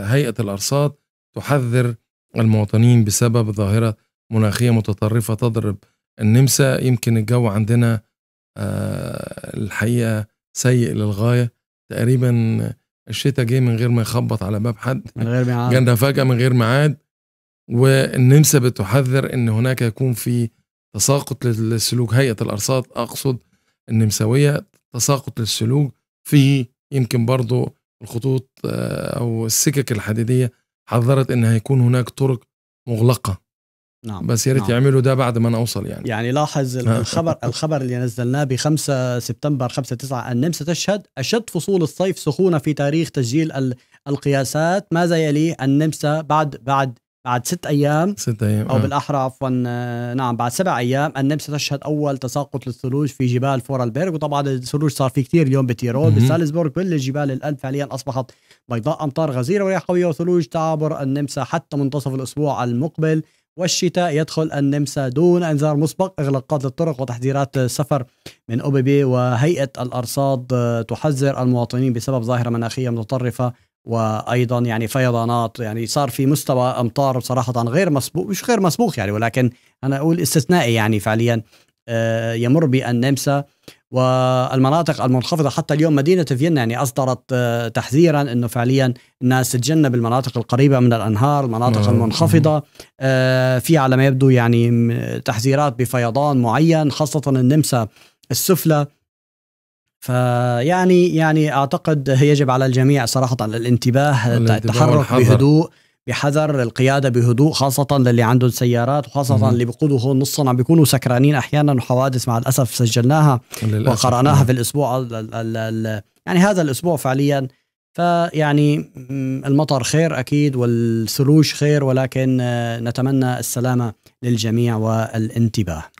هيئة الأرصاد تحذر المواطنين بسبب ظاهرة مناخية متطرفة تضرب النمسا يمكن الجو عندنا آه، الحقيقة سيء للغاية تقريبا الشتاء جه من غير ما يخبط على باب حد من غير ميعاد جانا فجأة من غير ميعاد والنمسا بتحذر ان هناك يكون في تساقط للسلوك هيئة الأرصاد أقصد النمساوية تساقط للسلوك في يمكن برضه الخطوط آه، او السكك الحديديه حذرت ان هيكون هناك طرق مغلقه نعم بس يا ريت نعم. يعملوا ده بعد ما انا اوصل يعني يعني لاحظ الخبر الخبر اللي نزلناه ب 5 سبتمبر 5 9 النمسا تشهد اشد فصول الصيف سخونه في تاريخ تسجيل القياسات ماذا يلي النمسا بعد بعد بعد ست ايام ست ايام او آه. بالاحرى عفوا آه، نعم بعد سبع ايام النمسا تشهد اول تساقط للثلوج في جبال فورالبيرغ وطبعا الثلوج صار في كثير اليوم بتيرول بسالزبورغ كل الجبال الان فعليا اصبحت بيضاء امطار غزيره ورياح قويه وثلوج تعبر النمسا حتى منتصف الاسبوع المقبل والشتاء يدخل النمسا دون انذار مسبق اغلاقات الطرق وتحذيرات السفر من او بي بي وهيئه الارصاد آه، تحذر المواطنين بسبب ظاهره مناخيه متطرفه وايضا يعني فيضانات يعني صار في مستوى امطار صراحه غير مسبوق مش غير مسبوق يعني ولكن انا اقول استثنائي يعني فعليا آه، يمر بالنمسا والمناطق المنخفضه حتى اليوم مدينه فيينا يعني اصدرت آه، تحذيرا انه فعليا الناس تتجنب المناطق القريبه من الانهار، المناطق نعم. المنخفضه آه، في على ما يبدو يعني تحذيرات بفيضان معين خاصه النمسا السفلى فيعني يعني اعتقد يجب على الجميع صراحه الانتباه التحرك بهدوء بحذر القيادة بهدوء خاصة للي عندهم سيارات وخاصة مم. اللي بيقودوا هون نصا عم بيكونوا سكرانين أحيانا وحوادث مع الأسف سجلناها وقرأناها في الأسبوع الـ الـ الـ يعني هذا الأسبوع فعليا فيعني المطر خير أكيد والثلوج خير ولكن آه، نتمنى السلامة للجميع والانتباه